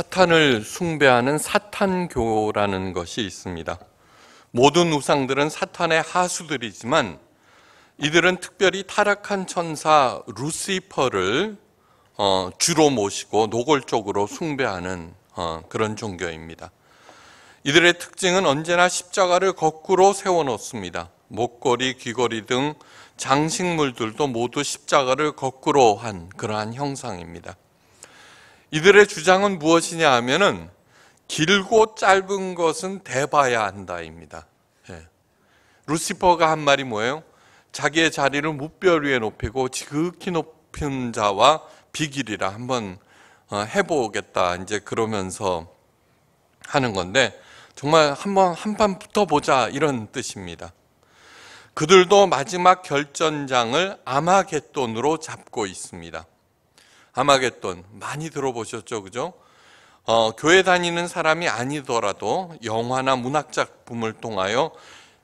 사탄을 숭배하는 사탄교라는 것이 있습니다. 모든 우상들은 사탄의 하수들이지만 이들은 특별히 타락한 천사 루시퍼를 어, 주로 모시고 노골적으로 숭배하는 어, 그런 종교입니다. 이들의 특징은 언제나 십자가를 거꾸로 세워놓습니다. 목걸이, 귀걸이 등 장식물들도 모두 십자가를 거꾸로 한 그러한 형상입니다. 이들의 주장은 무엇이냐 하면은 길고 짧은 것은 대봐야 한다입니다. 예. 루시퍼가 한 말이 뭐예요? 자기의 자리를 무별 위에 높이고 지극히 높은 자와 비길이라 한번 어, 해보겠다. 이제 그러면서 하는 건데 정말 한번 한판 붙어보자 이런 뜻입니다. 그들도 마지막 결전장을 아마겟돈으로 잡고 있습니다. 아마겟돈 많이 들어보셨죠, 그죠? 어, 교회 다니는 사람이 아니더라도 영화나 문학 작품을 통하여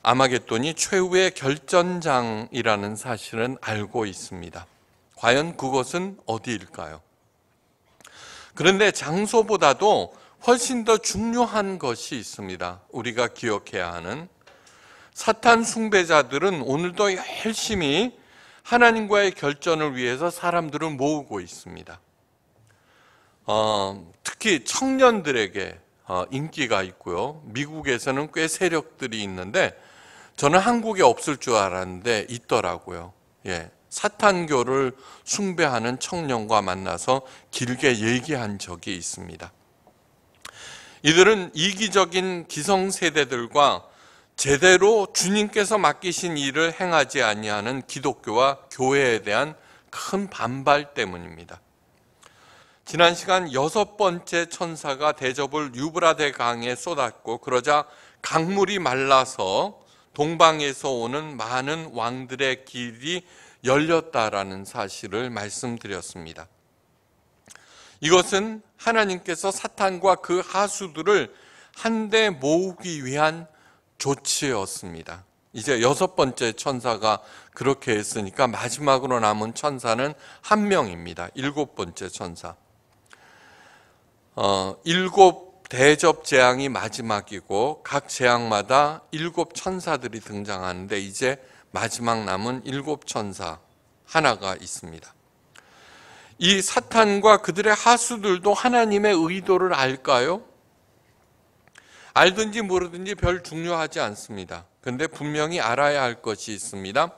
아마겟돈이 최후의 결전장이라는 사실은 알고 있습니다. 과연 그것은 어디일까요? 그런데 장소보다도 훨씬 더 중요한 것이 있습니다. 우리가 기억해야 하는 사탄 숭배자들은 오늘도 열심히 하나님과의 결전을 위해서 사람들을 모으고 있습니다. 어, 특히 청년들에게 어, 인기가 있고요. 미국에서는 꽤 세력들이 있는데 저는 한국에 없을 줄 알았는데 있더라고요. 예. 사탄교를 숭배하는 청년과 만나서 길게 얘기한 적이 있습니다. 이들은 이기적인 기성세대들과 제대로 주님께서 맡기신 일을 행하지 아니하는 기독교와 교회에 대한 큰 반발 때문입니다. 지난 시간 여섯 번째 천사가 대접을 유브라데 강에 쏟았고 그러자 강물이 말라서 동방에서 오는 많은 왕들의 길이 열렸다라는 사실을 말씀드렸습니다. 이것은 하나님께서 사탄과 그 하수들을 한데 모으기 위한 조치였습니다. 이제 여섯 번째 천사가 그렇게 했으니까 마지막으로 남은 천사는 한 명입니다. 일곱 번째 천사. 어, 일곱 대접 재앙이 마지막이고 각 재앙마다 일곱 천사들이 등장하는데 이제 마지막 남은 일곱 천사 하나가 있습니다. 이 사탄과 그들의 하수들도 하나님의 의도를 알까요? 알든지 모르든지 별 중요하지 않습니다. 근데 분명히 알아야 할 것이 있습니다.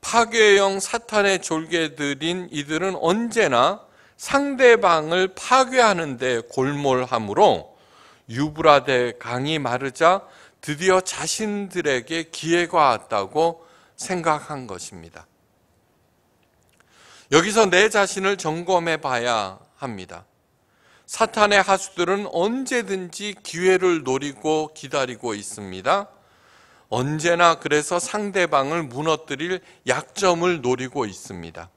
파괴형 사탄의 졸개들인 이들은 언제나 상대방을 파괴하는데 골몰함으로 유브라데 강이 마르자 드디어 자신들에게 기회가 왔다고 생각한 것입니다. 여기서 내 자신을 점검해 봐야 합니다. 사탄의 하수들은 언제든지 기회를 노리고 기다리고 있습니다. 언제나 그래서 상대방을 무너뜨릴 약점을 노리고 있습니다.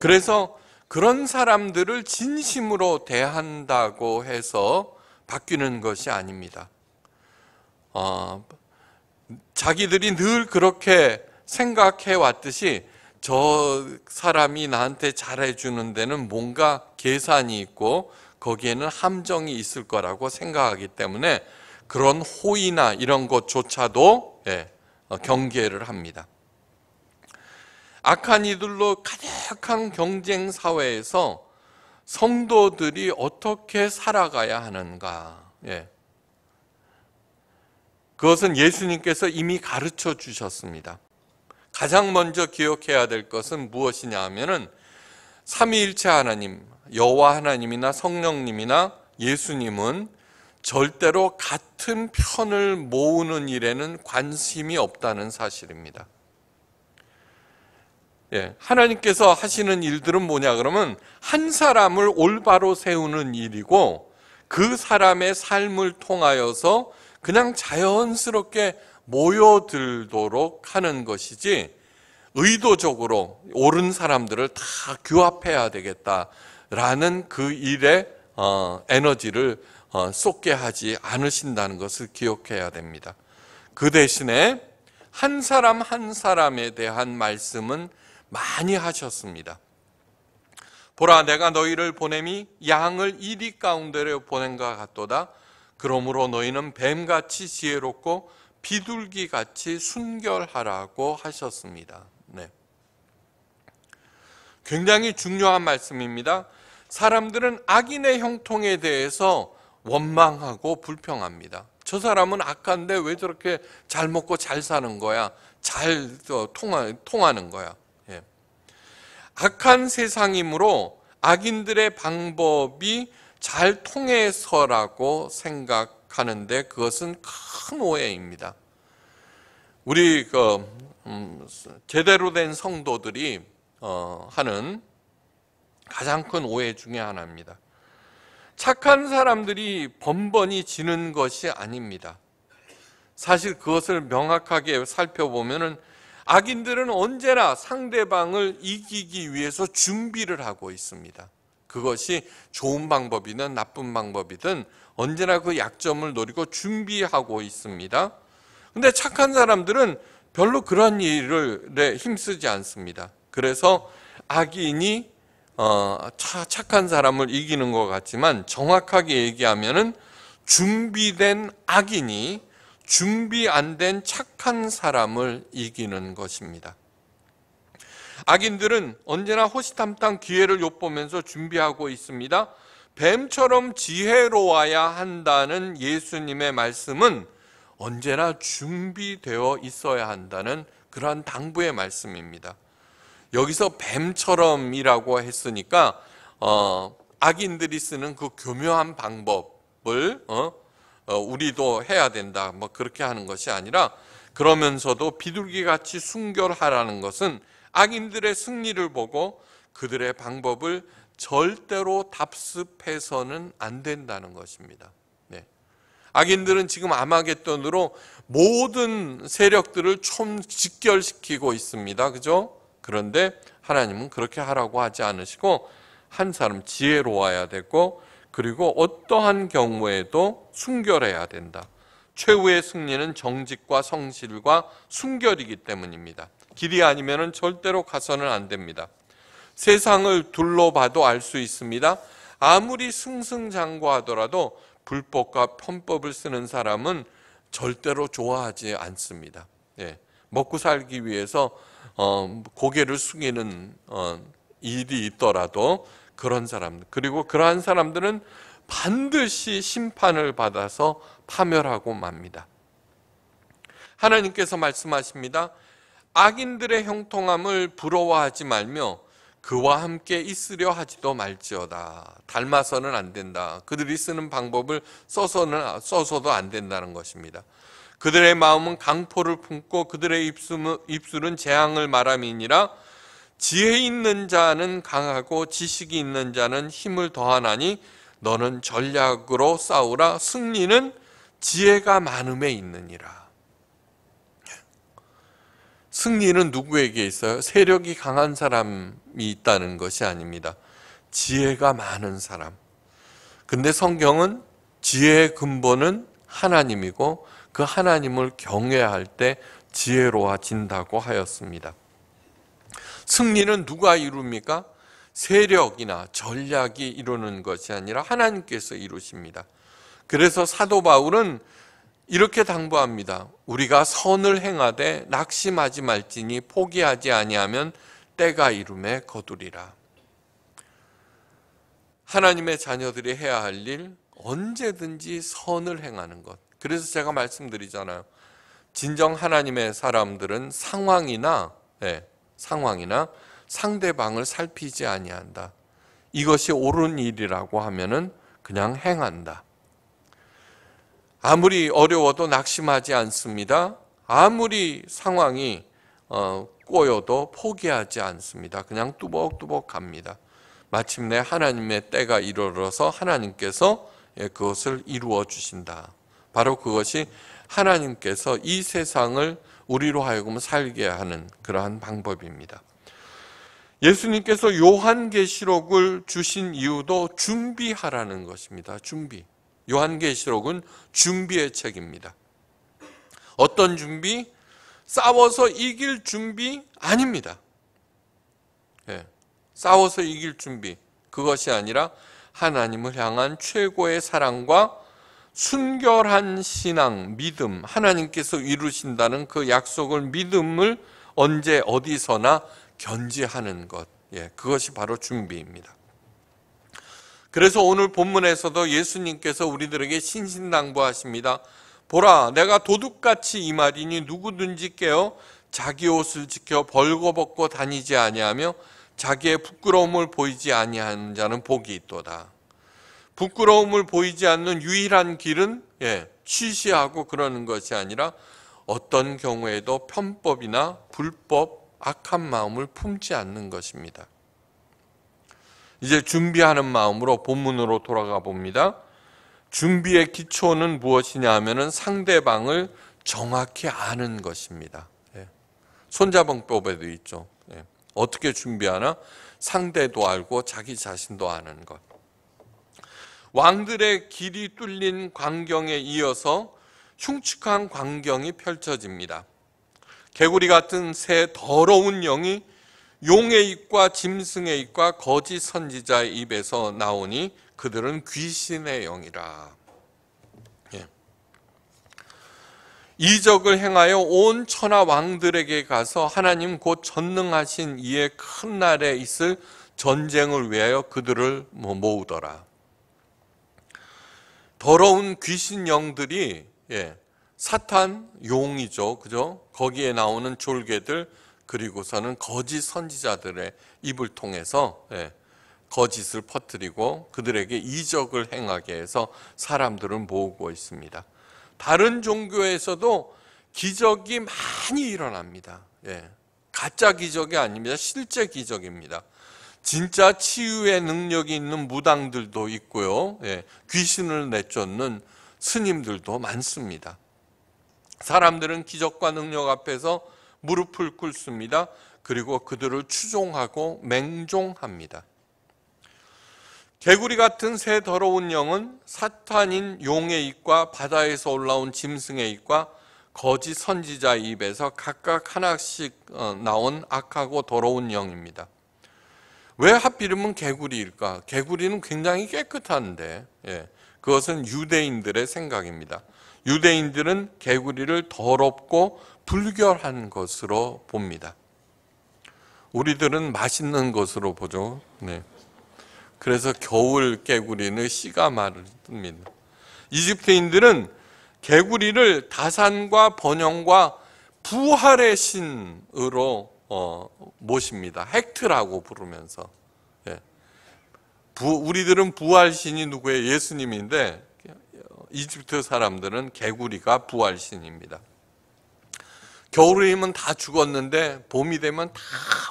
그래서 그런 사람들을 진심으로 대한다고 해서 바뀌는 것이 아닙니다. 어, 자기들이 늘 그렇게 생각해 왔듯이 저 사람이 나한테 잘해주는 데는 뭔가 계산이 있고 거기에는 함정이 있을 거라고 생각하기 때문에 그런 호의나 이런 것조차도 예, 어, 경계를 합니다. 악한 이들로 가득한 경쟁 사회에서 성도들이 어떻게 살아가야 하는가. 예. 그것은 예수님께서 이미 가르쳐 주셨습니다. 가장 먼저 기억해야 될 것은 무엇이냐 하면은 삼위일체 하나님, 여호와 하나님이나 성령님이나 예수님은 절대로 같은 편을 모으는 일에는 관심이 없다는 사실입니다. 예, 하나님께서 하시는 일들은 뭐냐 그러면 한 사람을 올바로 세우는 일이고 그 사람의 삶을 통하여서 그냥 자연스럽게 모여들도록 하는 것이지 의도적으로 옳은 사람들을 다 규합해야 되겠다라는 그 일에 어, 에너지를 어, 쏟게 하지 않으신다는 것을 기억해야 됩니다. 그 대신에 한 사람 한 사람에 대한 말씀은 많이 하셨습니다. 보라 내가 너희를 보냄이 양을 이리 가운데로 보낸가 같도다. 그러므로 너희는 뱀같이 지혜롭고 비둘기 같이 순결하라고 하셨습니다. 네. 굉장히 중요한 말씀입니다. 사람들은 악인의 형통에 대해서 원망하고 불평합니다. 저 사람은 악한데 왜 저렇게 잘 먹고 잘 사는 거야? 잘 어, 통하, 는 거야? 예. 악한 세상이므로 악인들의 방법이 잘 통해서라고 생각 하는데 그것은 큰 오해입니다. 우리 그 음, 제대로 된 성도들이 어, 하는 가장 큰 오해 중의 하나입니다. 착한 사람들이 번번이 지는 것이 아닙니다. 사실 그것을 명확하게 살펴보면은 악인들은 언제나 상대방을 이기기 위해서 준비를 하고 있습니다. 그것이 좋은 방법이든 나쁜 방법이든 언제나 그 약점을 노리고 준비하고 있습니다. 근데 착한 사람들은 별로 그런 일을 힘쓰지 않습니다. 그래서 악인이 어, 착한 사람을 이기는 것 같지만 정확하게 얘기하면은 준비된 악인이 준비 안 된 착한 사람을 이기는 것입니다. 악인들은 언제나 호시탐탐 기회를 엿보면서 준비하고 있습니다. 뱀처럼 지혜로워야 한다는 예수님의 말씀은 언제나 준비되어 있어야 한다는 그러한 당부의 말씀입니다. 여기서 뱀처럼이라고 했으니까 어, 악인들이 쓰는 그 교묘한 방법을 어, 어, 우리도 해야 된다. 뭐 그렇게 하는 것이 아니라 그러면서도 비둘기 같이 순결하라는 것은 악인들의 승리를 보고 그들의 방법을 절대로 답습해서는 안 된다는 것입니다. 네. 악인들은 지금 아마겟돈으로 모든 세력들을 총 직결시키고 있습니다. 그죠? 그런데 하나님은 그렇게 하라고 하지 않으시고 한 사람 지혜로워야 되고 그리고 어떠한 경우에도 순결해야 된다. 최후의 승리는 정직과 성실과 순결이기 때문입니다. 길이 아니면 절대로 가서는 안 됩니다. 세상을 둘러봐도 알 수 있습니다. 아무리 승승장구하더라도 불법과 편법을 쓰는 사람은 절대로 좋아하지 않습니다. 예, 먹고 살기 위해서 어, 고개를 숙이는 어, 일이 있더라도 그런 사람 그리고 그러한 사람들은 반드시 심판을 받아서 파멸하고 맙니다. 하나님께서 말씀하십니다. 악인들의 형통함을 부러워하지 말며 그와 함께 있으려 하지도 말지어다. 닮아서는 안 된다. 그들이 쓰는 방법을 써서는 써서도 안 된다는 것입니다. 그들의 마음은 강포를 품고 그들의 입술은 재앙을 말함이니라 지혜 있는 자는 강하고 지식이 있는 자는 힘을 더하나니 너는 전략으로 싸우라 승리는 지혜가 많음에 있느니라. 승리는 누구에게 있어요? 세력이 강한 사람이 있다는 것이 아닙니다. 지혜가 많은 사람. 근데 성경은 지혜의 근본은 하나님이고 그 하나님을 경외할 때 지혜로워진다고 하였습니다. 승리는 누가 이룹니까? 세력이나 전략이 이루는 것이 아니라 하나님께서 이루십니다. 그래서 사도 바울은 이렇게 당부합니다. 우리가 선을 행하되 낙심하지 말지니 포기하지 아니하면 때가 이름에 거두리라. 하나님의 자녀들이 해야 할 일 언제든지 선을 행하는 것. 그래서 제가 말씀드리잖아요. 진정 하나님의 사람들은 상황이나 네, 상황이나 상대방을 살피지 아니한다. 이것이 옳은 일이라고 하면은 그냥 행한다. 아무리 어려워도 낙심하지 않습니다. 아무리 상황이 어, 꼬여도 포기하지 않습니다. 그냥 뚜벅뚜벅 갑니다. 마침내 하나님의 때가 이르러서 하나님께서 예, 그것을 이루어 주신다. 바로 그것이 하나님께서 이 세상을 우리로 하여금 살게 하는 그러한 방법입니다. 예수님께서 요한계시록을 주신 이유도 준비하라는 것입니다. 준비. 요한계시록은 준비의 책입니다. 어떤 준비? 싸워서 이길 준비 아닙니다. 예, 싸워서 이길 준비 그것이 아니라 하나님을 향한 최고의 사랑과 순결한 신앙, 믿음, 하나님께서 이루신다는 그 약속을 믿음을 언제 어디서나 견지하는 것, 예, 그것이 바로 준비입니다. 그래서 오늘 본문에서도 예수님께서 우리들에게 신신당부하십니다. 보라, 내가 도둑같이 임하리니 누구든지 깨어 자기 옷을 지켜 벌거벗고 다니지 아니하며 자기의 부끄러움을 보이지 아니하는 자는 복이 있도다. 부끄러움을 보이지 않는 유일한 길은 예, 취시하고 그러는 것이 아니라 어떤 경우에도 편법이나 불법, 악한 마음을 품지 않는 것입니다. 이제 준비하는 마음으로 본문으로 돌아가 봅니다. 준비의 기초는 무엇이냐 하면은 상대방을 정확히 아는 것입니다. 예. 손자병법에도 있죠. 예. 어떻게 준비하나? 상대도 알고 자기 자신도 아는 것. 왕들의 길이 뚫린 광경에 이어서 흉측한 광경이 펼쳐집니다. 개구리 같은 새 더러운 영이 용의 입과 짐승의 입과 거짓 선지자의 입에서 나오니 그들은 귀신의 영이라. 예. 이적을 행하여 온 천하 왕들에게 가서 하나님 곧 전능하신 이의 큰 날에 있을 전쟁을 위하여 그들을 모으더라. 더러운 귀신 영들이 예, 사탄 용이죠, 그죠? 거기에 나오는 졸개들 그리고서는 거짓 선지자들의 입을 통해서 예, 거짓을 퍼뜨리고 그들에게 이적을 행하게 해서 사람들을 모으고 있습니다. 다른 종교에서도 기적이 많이 일어납니다. 예, 가짜 기적이 아닙니다. 실제 기적입니다. 진짜 치유의 능력이 있는 무당들도 있고요. 예, 귀신을 내쫓는 스님들도 많습니다. 사람들은 기적과 능력 앞에서 무릎을 꿇습니다. 그리고 그들을 추종하고 맹종합니다. 개구리 같은 새 더러운 영은 사탄인 용의 입과 바다에서 올라온 짐승의 입과 거짓 선지자 입에서 각각 하나씩 어, 나온 악하고 더러운 영입니다. 왜 하필이면 개구리일까? 개구리는 굉장히 깨끗한데, 예, 그것은 유대인들의 생각입니다. 유대인들은 개구리를 더럽고 불결한 것으로 봅니다. 우리들은 맛있는 것으로 보죠. 네. 그래서 겨울 개구리는 씨가 마릅니다. 이집트인들은 개구리를 다산과 번영과 부활의 신으로 어, 모십니다. 헥트라고 부르면서. 예. 부, 우리들은 부활신이 누구예요? 예수님인데 이집트 사람들은 개구리가 부활신입니다. 겨울이면 다 죽었는데 봄이 되면 다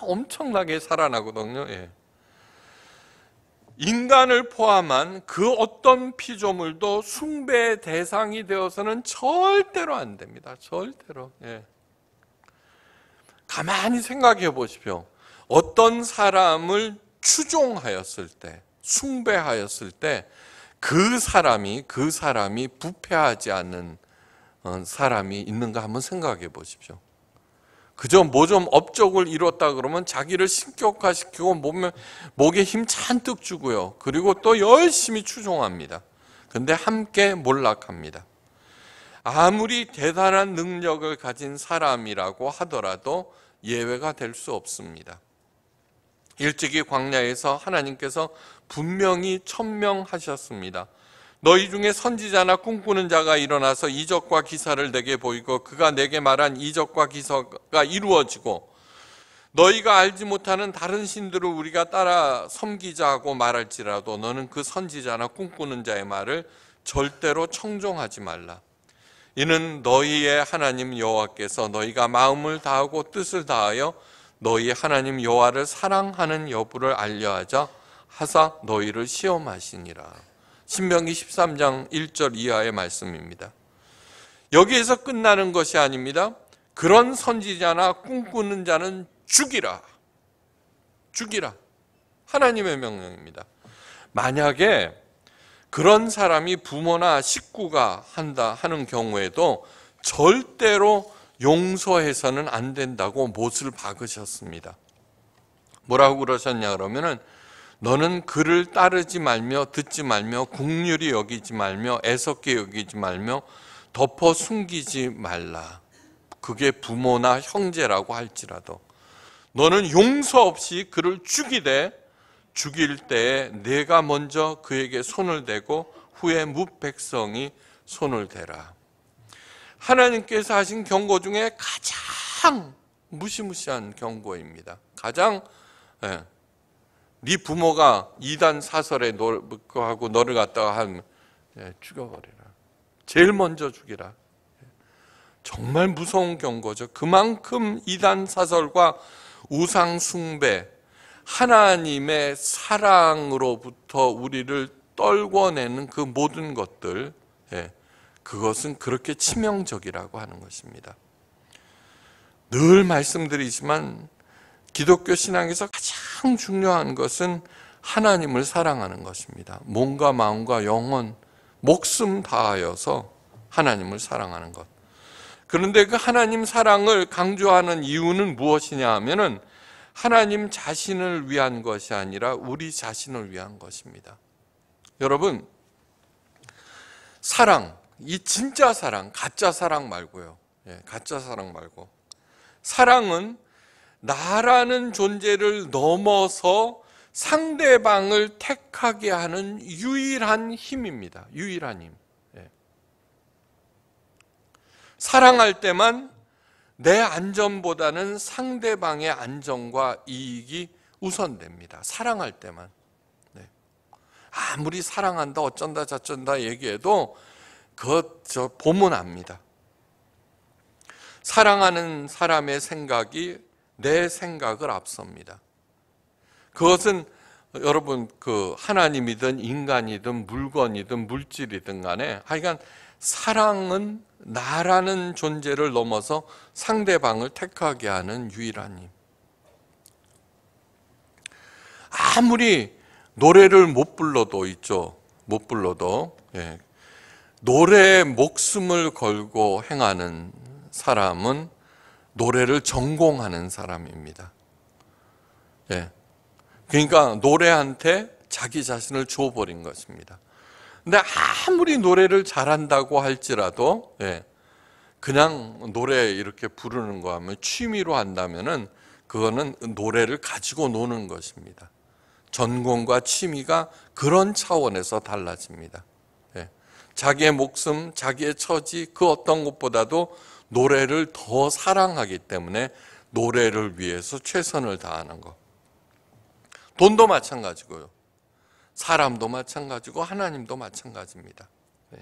엄청나게 살아나거든요. 예. 인간을 포함한 그 어떤 피조물도 숭배 대상이 되어서는 절대로 안 됩니다. 절대로. 예. 가만히 생각해 보십시오. 어떤 사람을 추종하였을 때, 숭배하였을 때, 그 사람이, 그 사람이 부패하지 않는 어, 사람이 있는가 한번 생각해 보십시오. 그저 뭐 좀 업적을 이뤘다 그러면 자기를 신격화시키고 몸에, 목에 힘 잔뜩 주고요. 그리고 또 열심히 추종합니다. 근데 함께 몰락합니다. 아무리 대단한 능력을 가진 사람이라고 하더라도 예외가 될 수 없습니다. 일찍이 광야에서 하나님께서 분명히 천명하셨습니다. 너희 중에 선지자나 꿈꾸는 자가 일어나서 이적과 기사를 내게 보이고 그가 내게 말한 이적과 기사가 이루어지고 너희가 알지 못하는 다른 신들을 우리가 따라 섬기자고 말할지라도 너는 그 선지자나 꿈꾸는 자의 말을 절대로 청종하지 말라. 이는 너희의 하나님 여호와께서 너희가 마음을 다하고 뜻을 다하여 너희 하나님 여호와를 사랑하는 여부를 알려하자 하사 너희를 시험하시니라. 신명기 13장 1절 이하의 말씀입니다. 여기에서 끝나는 것이 아닙니다. 그런 선지자나 꿈꾸는 자는 죽이라. 죽이라. 하나님의 명령입니다. 만약에 그런 사람이 부모나 식구가 한다 하는 경우에도 절대로 용서해서는 안 된다고 못을 박으셨습니다. 뭐라고 그러셨냐 그러면은 너는 그를 따르지 말며 듣지 말며 국률이 여기지 말며 애석게 여기지 말며 덮어 숨기지 말라. 그게 부모나 형제라고 할지라도 너는 용서 없이 그를 죽이되 죽일 때에 내가 먼저 그에게 손을 대고 후에 무백성이 손을 대라. 하나님께서 하신 경고 중에 가장 무시무시한 경고입니다. 가장 예, 네 부모가 이단 사설에 하고 너를 갖다가 한 예, 죽여버리라. 제일 먼저 죽이라. 정말 무서운 경고죠. 그만큼 이단 사설과 우상 숭배, 하나님의 사랑으로부터 우리를 떨궈내는 그 모든 것들, 예, 그것은 그렇게 치명적이라고 하는 것입니다. 늘 말씀드리지만 기독교 신앙에서 가장 중요한 것은 하나님을 사랑하는 것입니다. 몸과 마음과 영혼, 목숨 다하여서 하나님을 사랑하는 것. 그런데 그 하나님 사랑을 강조하는 이유는 무엇이냐 하면은 하나님 자신을 위한 것이 아니라 우리 자신을 위한 것입니다. 여러분, 사랑, 이 진짜 사랑, 가짜 사랑 말고요. 예, 가짜 사랑 말고. 사랑은 나라는 존재를 넘어서 상대방을 택하게 하는 유일한 힘입니다. 유일한 힘. 예. 사랑할 때만 내 안전보다는 상대방의 안전과 이익이 우선됩니다. 사랑할 때만. 네. 아무리 사랑한다, 어쩐다, 저쩐다 얘기해도 그저 보문 압니다. 사랑하는 사람의 생각이 내 생각을 앞섭니다. 그것은 여러분 그 하나님이든 인간이든 물건이든 물질이든 간에 하여간 사랑은 나라는 존재를 넘어서 상대방을 택하게 하는 유일한 힘. 아무리 노래를 못 불러도 있죠. 못 불러도 예. 노래에 목숨을 걸고 행하는 사람은 노래를 전공하는 사람입니다. 예. 그러니까 노래한테 자기 자신을 줘버린 것입니다. 근데 아무리 노래를 잘한다고 할지라도, 예. 그냥 노래 이렇게 부르는 거 하면 취미로 한다면은 그거는 노래를 가지고 노는 것입니다. 전공과 취미가 그런 차원에서 달라집니다. 예. 자기의 목숨, 자기의 처지, 그 어떤 것보다도 노래를 더 사랑하기 때문에 노래를 위해서 최선을 다하는 것. 돈도 마찬가지고요. 사람도 마찬가지고 하나님도 마찬가지입니다. 네.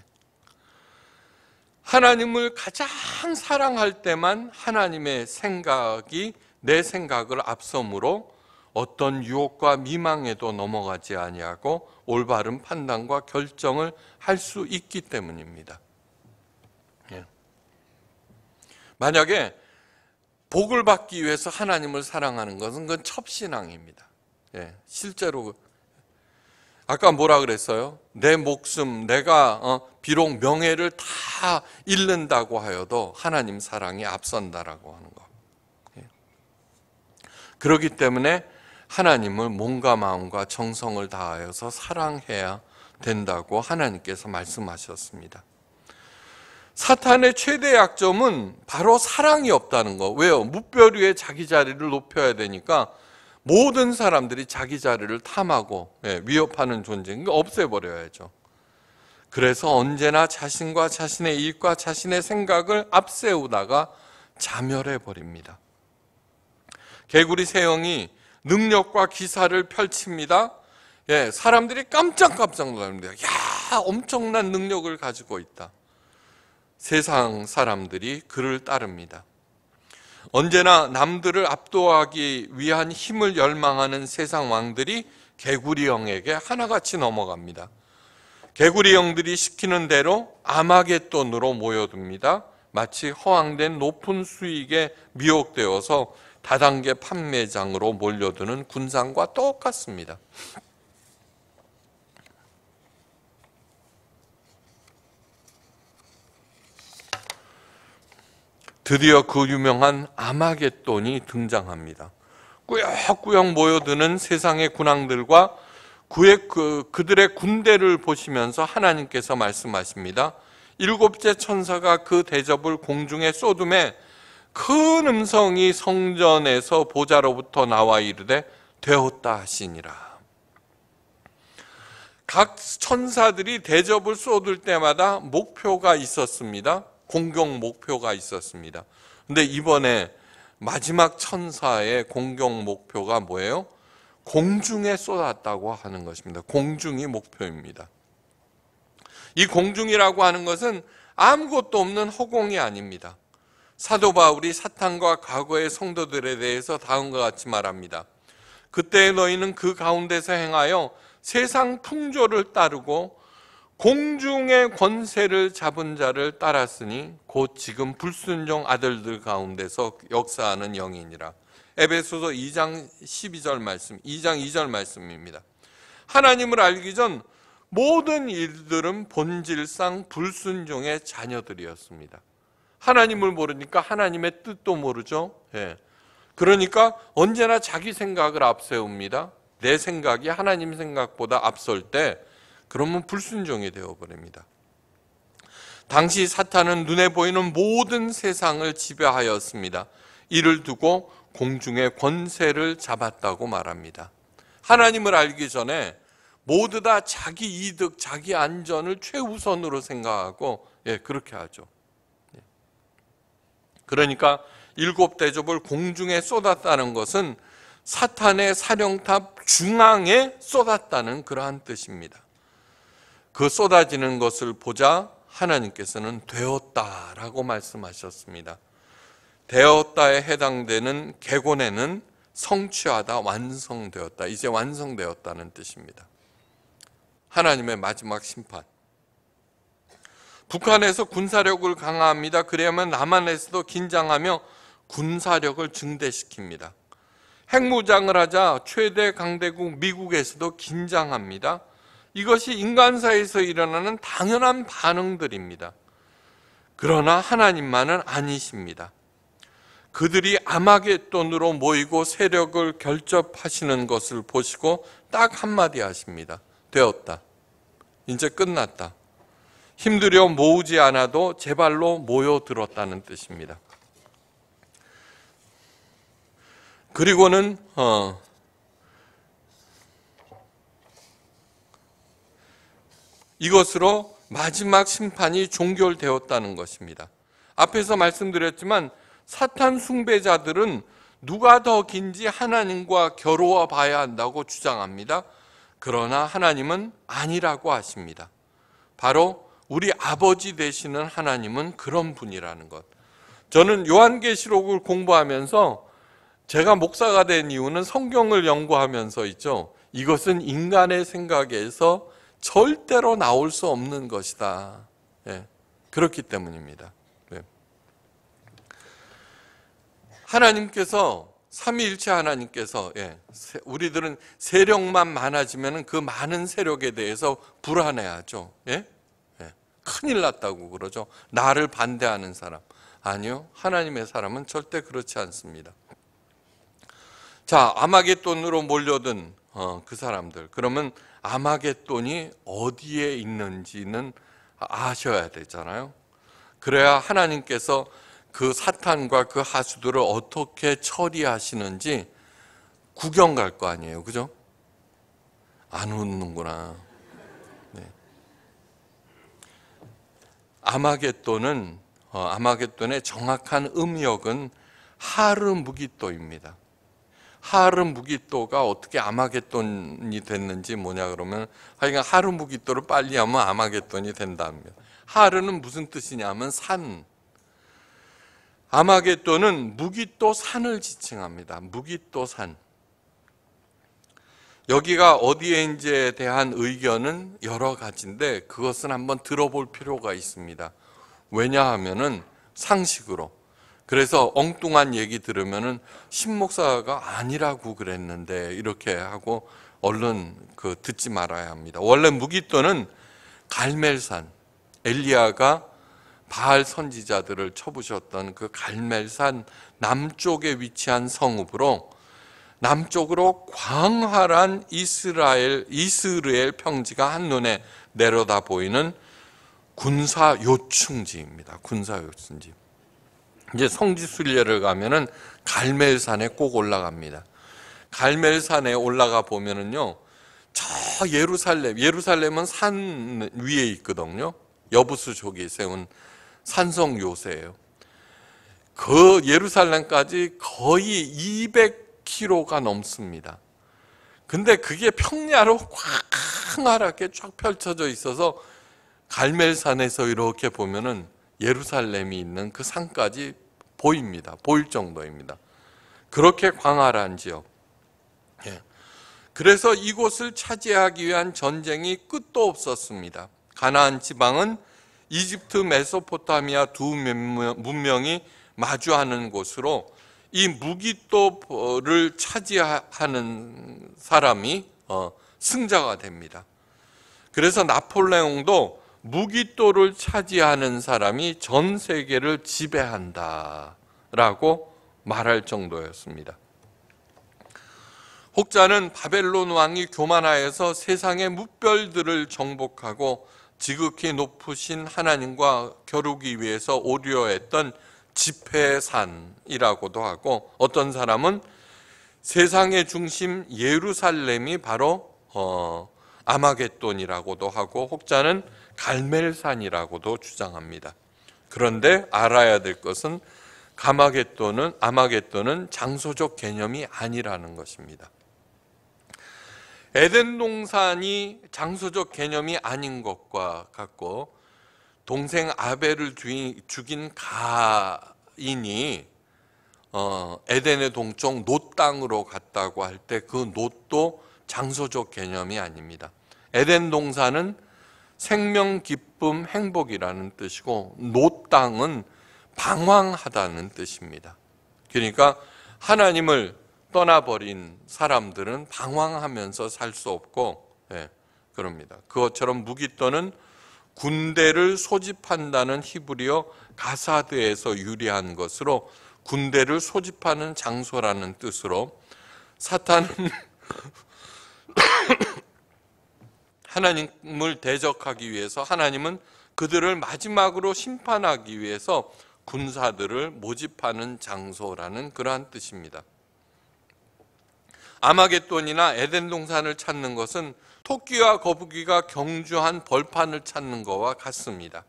하나님을 가장 사랑할 때만 하나님의 생각이 내 생각을 앞섬으로 어떤 유혹과 미망에도 넘어가지 아니하고 올바른 판단과 결정을 할 수 있기 때문입니다. 만약에 복을 받기 위해서 하나님을 사랑하는 것은 그건 첩신앙입니다. 예, 실제로 아까 뭐라 그랬어요? 내 목숨, 내가 어, 비록 명예를 다 잃는다고 하여도 하나님 사랑이 앞선다라고 하는 것. 예. 그렇기 때문에 하나님을 몸과 마음과 정성을 다하여서 사랑해야 된다고 하나님께서 말씀하셨습니다. 사탄의 최대 약점은 바로 사랑이 없다는 거. 왜요? 무별 위에 자기 자리를 높여야 되니까 모든 사람들이 자기 자리를 탐하고 예, 위협하는 존재인 거 없애버려야죠. 그래서 언제나 자신과 자신의 이익과 자신의 생각을 앞세우다가 자멸해 버립니다. 개구리 세형이 능력과 기사를 펼칩니다. 예, 사람들이 깜짝깜짝 놀랍니다. 야, 엄청난 능력을 가지고 있다. 세상 사람들이 그를 따릅니다. 언제나 남들을 압도하기 위한 힘을 열망하는 세상 왕들이 개구리 형에게 하나같이 넘어갑니다. 개구리 형들이 시키는 대로 아마겟돈으로 모여듭니다. 마치 허황된 높은 수익에 미혹되어서 다단계 판매장으로 몰려드는 군상과 똑같습니다. 드디어 그 유명한 아마겟돈이 등장합니다. 꾸역꾸역 모여드는 세상의 군왕들과 그의, 그, 그들의 군대를 보시면서 하나님께서 말씀하십니다. 일곱째 천사가 그 대접을 공중에 쏟음에 큰 음성이 성전에서 보자로부터 나와 이르되 되었다 하시니라. 각 천사들이 대접을 쏟을 때마다 목표가 있었습니다. 공격 목표가 있었습니다. 근데 이번에 마지막 천사의 공격 목표가 뭐예요? 공중에 쏟았다고 하는 것입니다. 공중이 목표입니다. 이 공중이라고 하는 것은 아무것도 없는 허공이 아닙니다. 사도 바울이 사탄과 과거의 성도들에 대해서 다음과 같이 말합니다. 그때 너희는 그 가운데서 행하여 세상 풍조를 따르고 공중의 권세를 잡은 자를 따랐으니 곧 지금 불순종 아들들 가운데서 역사하는 영이니라. 에베소서 2장 12절 말씀, 2장 2절 말씀입니다. 하나님을 알기 전 모든 일들은 본질상 불순종의 자녀들이었습니다. 하나님을 모르니까 하나님의 뜻도 모르죠. 예. 그러니까 언제나 자기 생각을 앞세웁니다. 내 생각이 하나님 생각보다 앞설 때 그러면 불순종이 되어버립니다. 당시 사탄은 눈에 보이는 모든 세상을 지배하였습니다. 이를 두고 공중의 권세를 잡았다고 말합니다. 하나님을 알기 전에 모두 다 자기 이득, 자기 안전을 최우선으로 생각하고 예, 그렇게 하죠. 예. 그러니까 일곱 대접을 공중에 쏟았다는 것은 사탄의 사령탑 중앙에 쏟았다는 그러한 뜻입니다. 그 쏟아지는 것을 보자 하나님께서는 되었다라고 말씀하셨습니다. 되었다에 해당되는 개곤에는 성취하다 완성되었다. 이제 완성되었다는 뜻입니다. 하나님의 마지막 심판. 북한에서 군사력을 강화합니다. 그래야만 남한에서도 긴장하며 군사력을 증대시킵니다. 핵무장을 하자 최대 강대국 미국에서도 긴장합니다. 이것이 인간사에서 일어나는 당연한 반응들입니다. 그러나 하나님만은 아니십니다. 그들이 아마겟돈으로 모이고 세력을 결접하시는 것을 보시고 딱 한마디 하십니다. 되었다. 이제 끝났다. 힘들여 모으지 않아도 제 발로 모여들었다는 뜻입니다. 그리고는 어, 이것으로 마지막 심판이 종결되었다는 것입니다. 앞에서 말씀드렸지만 사탄 숭배자들은 누가 더 긴지 하나님과 겨루어 봐야 한다고 주장합니다. 그러나 하나님은 아니라고 하십니다. 바로 우리 아버지 되시는 하나님은 그런 분이라는 것. 저는 요한계시록을 공부하면서 제가 목사가 된 이유는 성경을 연구하면서 있죠. 이것은 인간의 생각에서 절대로 나올 수 없는 것이다. 예, 그렇기 때문입니다. 예. 하나님께서 삼위일체 하나님께서 예, 우리들은 세력만 많아지면 그 많은 세력에 대해서 불안해하죠. 예? 예. 큰일 났다고 그러죠. 나를 반대하는 사람. 아니요. 하나님의 사람은 절대 그렇지 않습니다. 자, 아마겟돈으로 몰려든 어, 그 사람들. 그러면 아마겟돈이 어디에 있는지는 아, 아셔야 되잖아요. 그래야 하나님께서 그 사탄과 그 하수들을 어떻게 처리하시는지 구경 갈 거 아니에요. 그죠? 안 웃는구나. 네. 아마겟돈은 어, 아마겟돈의 정확한 음역은 하르무기또입니다. 하르무기또가 어떻게 아마겟돈이 됐는지 뭐냐 그러면 하여간 하르무기또를 빨리 하면 아마겟돈이 된답니다. 하르는 무슨 뜻이냐면 산. 아마겟돈은 무기또 산을 지칭합니다. 무기또 산. 여기가 어디에인지에 대한 의견은 여러 가지인데 그것은 한번 들어볼 필요가 있습니다. 왜냐하면은 상식으로 그래서 엉뚱한 얘기 들으면은 신목사가 아니라고 그랬는데 이렇게 하고 얼른 그 듣지 말아야 합니다. 원래 무기또는 갈멜산 엘리야가 바알 선지자들을 쳐부셨던 그 갈멜산 남쪽에 위치한 성읍으로 남쪽으로 광활한 이스라엘 이스라엘 평지가 한눈에 내려다 보이는 군사 요충지입니다. 군사 요충지. 이제 성지순례를 가면은 갈멜산에 꼭 올라갑니다. 갈멜산에 올라가 보면은요, 저 예루살렘, 예루살렘은 산 위에 있거든요. 여부수족이 세운 산성 요새예요. 그 예루살렘까지 거의 200km가 넘습니다. 근데 그게 평야로 광활하게 쫙 펼쳐져 있어서 갈멜산에서 이렇게 보면은 예루살렘이 있는 그 산까지 보입니다. 보일 정도입니다. 그렇게 광활한 지역. 예. 그래서 이곳을 차지하기 위한 전쟁이 끝도 없었습니다. 가나안 지방은 이집트 메소포타미아 두 문명이 마주하는 곳으로 이 무기토를 차지하는 사람이 어, 승자가 됩니다. 그래서 나폴레옹도 무기또를 차지하는 사람이 전 세계를 지배한다라고 말할 정도였습니다. 혹자는 바벨론 왕이 교만하여서 세상의 무별들을 정복하고 지극히 높으신 하나님과 겨루기 위해서 오려했던 지폐산이라고도 하고 어떤 사람은 세상의 중심 예루살렘이 바로 어, 아마겟돈이라고도 하고 혹자는 갈멜산이라고도 주장합니다. 그런데 알아야 될 것은 가마겟돈은 아마겟돈은 장소적 개념이 아니라는 것입니다. 에덴 동산이 장소적 개념이 아닌 것과 같고 동생 아벨을 죽인 가인이 어, 에덴의 동쪽 노 땅으로 갔다고 할 때 그 노도 장소적 개념이 아닙니다. 에덴 동산은 생명, 기쁨, 행복이라는 뜻이고 노땅은 방황하다는 뜻입니다. 그러니까 하나님을 떠나버린 사람들은 방황하면서 살 수 없고 예, 그럽니다. 그것처럼 무기또는 군대를 소집한다는 히브리어 가사드에서 유리한 것으로 군대를 소집하는 장소라는 뜻으로 사탄은 하나님을 대적하기 위해서 하나님은 그들을 마지막으로 심판하기 위해서 군사들을 모집하는 장소라는 그러한 뜻입니다. 아마겟돈이나 에덴 동산을 찾는 것은 토끼와 거북이가 경주한 벌판을 찾는 것과 같습니다.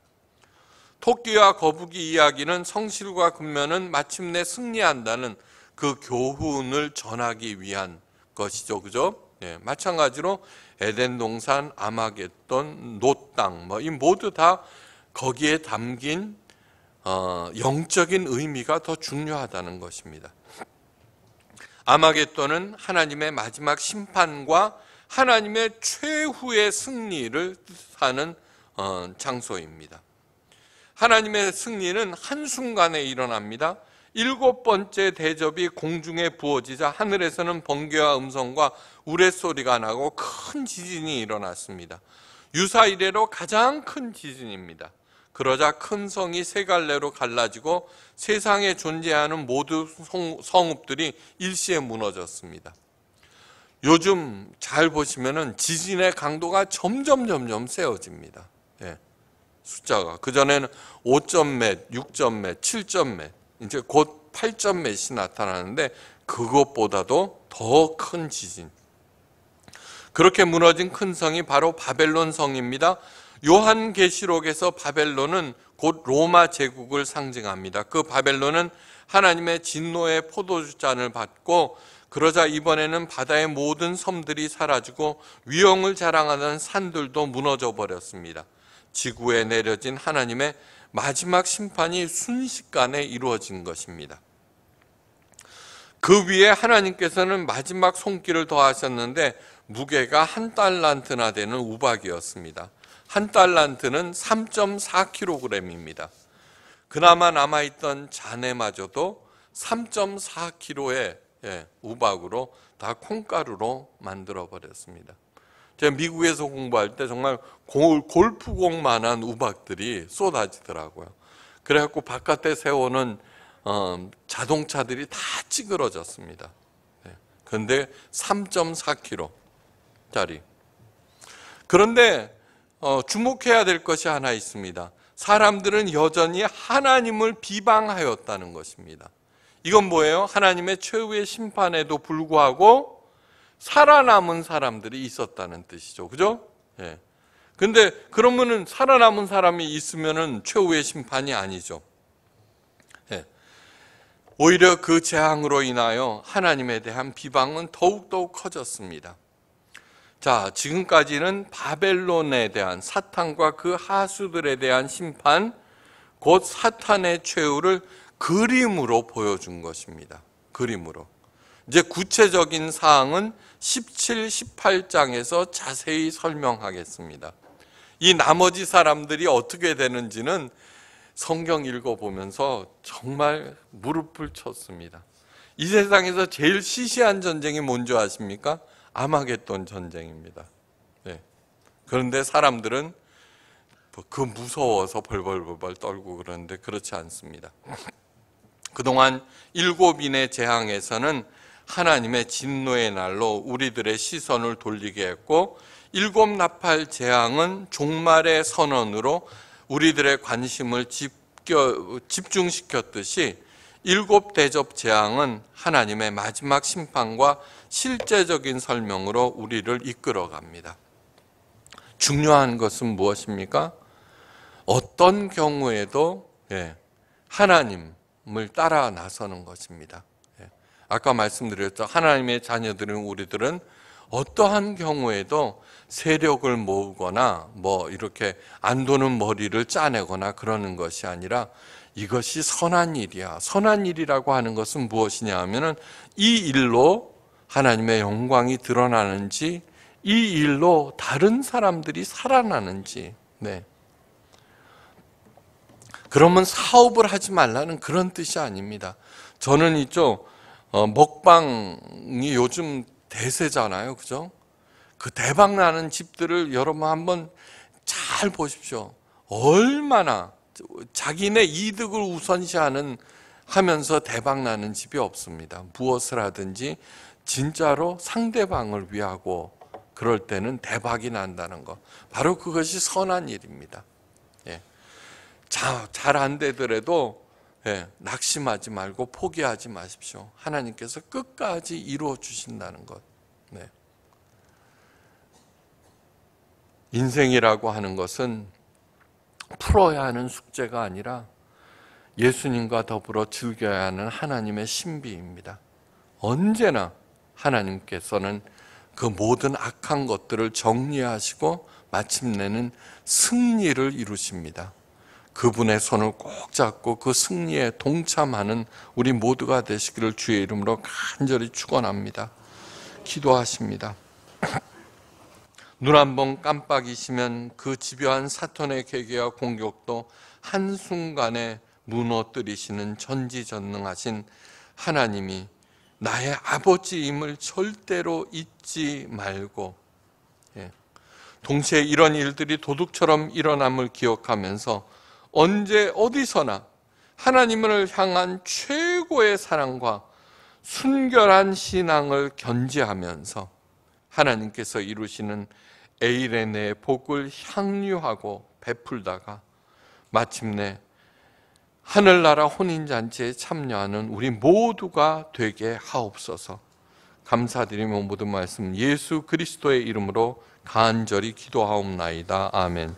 토끼와 거북이 이야기는 성실과 근면은 마침내 승리한다는 그 교훈을 전하기 위한 것이죠. 그죠? 네, 마찬가지로 에덴 동산, 아마겟돈, 노땅 뭐 이 모두 다 거기에 담긴 어, 영적인 의미가 더 중요하다는 것입니다. 아마겟돈은 하나님의 마지막 심판과 하나님의 최후의 승리를 뜻하는 어, 장소입니다. 하나님의 승리는 한순간에 일어납니다. 일곱 번째 대접이 공중에 부어지자 하늘에서는 번개와 음성과 우레소리가 나고 큰 지진이 일어났습니다. 유사 이래로 가장 큰 지진입니다. 그러자 큰 성이 세 갈래로 갈라지고 세상에 존재하는 모든 성읍들이 일시에 무너졌습니다. 요즘 잘 보시면은 지진의 강도가 점점 점점 세워집니다. 예, 숫자가 그 전에는 5.몇, 6.몇, 7.몇, 이제 곧 8.몇이 나타나는데 그것보다도 더 큰 지진. 그렇게 무너진 큰 성이 바로 바벨론 성입니다. 요한계시록에서 바벨론은 곧 로마 제국을 상징합니다. 그 바벨론은 하나님의 진노의 포도주잔을 받고 그러자 이번에는 바다의 모든 섬들이 사라지고 위용을 자랑하는 산들도 무너져 버렸습니다. 지구에 내려진 하나님의 마지막 심판이 순식간에 이루어진 것입니다. 그 위에 하나님께서는 마지막 손길을 더하셨는데 무게가 한 달란트나 되는 우박이었습니다. 한 달란트는 3.4kg입니다. 그나마 남아있던 잔해마저도 3.4kg의 예, 우박으로 다 콩가루로 만들어버렸습니다. 제가 미국에서 공부할 때 정말 골프공만한 우박들이 쏟아지더라고요. 그래갖고 바깥에 세우는 어, 자동차들이 다 찌그러졌습니다. 그런데 3.4km짜리. 그런데 어, 주목해야 될 것이 하나 있습니다. 사람들은 여전히 하나님을 비방하였다는 것입니다. 이건 뭐예요? 하나님의 최후의 심판에도 불구하고 살아남은 사람들이 있었다는 뜻이죠. 그죠? 예. 근데 그러면은 살아남은 사람이 있으면은 최후의 심판이 아니죠. 오히려 그 재앙으로 인하여 하나님에 대한 비방은 더욱더 커졌습니다. 자, 지금까지는 바벨론에 대한 사탄과 그 하수들에 대한 심판, 곧 사탄의 최후를 그림으로 보여준 것입니다. 그림으로. 이제 구체적인 사항은 17, 18장에서 자세히 설명하겠습니다. 이 나머지 사람들이 어떻게 되는지는 성경 읽어보면서 정말 무릎을 쳤습니다. 이 세상에서 제일 시시한 전쟁이 뭔지 아십니까? 아마겟돈 전쟁입니다. 네. 그런데 사람들은 뭐 그 무서워서 벌벌벌벌 떨고 그러는데 그렇지 않습니다. 그동안 일곱인의 재앙에서는 하나님의 진노의 날로 우리들의 시선을 돌리게 했고 일곱 나팔 재앙은 종말의 선언으로 우리들의 관심을 집중시켰듯이 일곱 대접 재앙은 하나님의 마지막 심판과 실제적인 설명으로 우리를 이끌어 갑니다. 중요한 것은 무엇입니까? 어떤 경우에도 예, 하나님을 따라 나서는 것입니다. 예, 아까 말씀드렸죠. 하나님의 자녀들은 우리들은 어떠한 경우에도 세력을 모으거나 뭐 이렇게 안 도는 머리를 짜내거나 그러는 것이 아니라 이것이 선한 일이야. 선한 일이라고 하는 것은 무엇이냐 하면은 이 일로 하나님의 영광이 드러나는지 이 일로 다른 사람들이 살아나는지. 네. 그러면 사업을 하지 말라는 그런 뜻이 아닙니다. 저는 이쪽 어, 먹방이 요즘 대세잖아요. 그죠? 그 대박 나는 집들을 여러분 한번 잘 보십시오. 얼마나 자기네 이득을 우선시하는 하면서 대박 나는 집이 없습니다. 무엇을 하든지 진짜로 상대방을 위하고 그럴 때는 대박이 난다는 것. 바로 그것이 선한 일입니다. 예. 잘안 되더라도 예, 낙심하지 말고 포기하지 마십시오. 하나님께서 끝까지 이루어 주신다는 것. 인생이라고 하는 것은 풀어야 하는 숙제가 아니라 예수님과 더불어 즐겨야 하는 하나님의 신비입니다. 언제나 하나님께서는 그 모든 악한 것들을 정리하시고 마침내는 승리를 이루십니다. 그분의 손을 꼭 잡고 그 승리에 동참하는 우리 모두가 되시기를 주의 이름으로 간절히 축원합니다. 기도하십니다. 눈한번 깜빡이시면 그 집요한 사탄의 계기와 공격도 한순간에 무너뜨리시는 전지전능하신 하나님이 나의 아버지임을 절대로 잊지 말고 예. 동시에 이런 일들이 도둑처럼 일어남을 기억하면서 언제 어디서나 하나님을 향한 최고의 사랑과 순결한 신앙을 견지하면서 하나님께서 이루시는 에이레네의 복을 향유하고 베풀다가 마침내 하늘나라 혼인잔치에 참여하는 우리 모두가 되게 하옵소서 감사드리며 모든 말씀 예수 그리스도의 이름으로 간절히 기도하옵나이다. 아멘.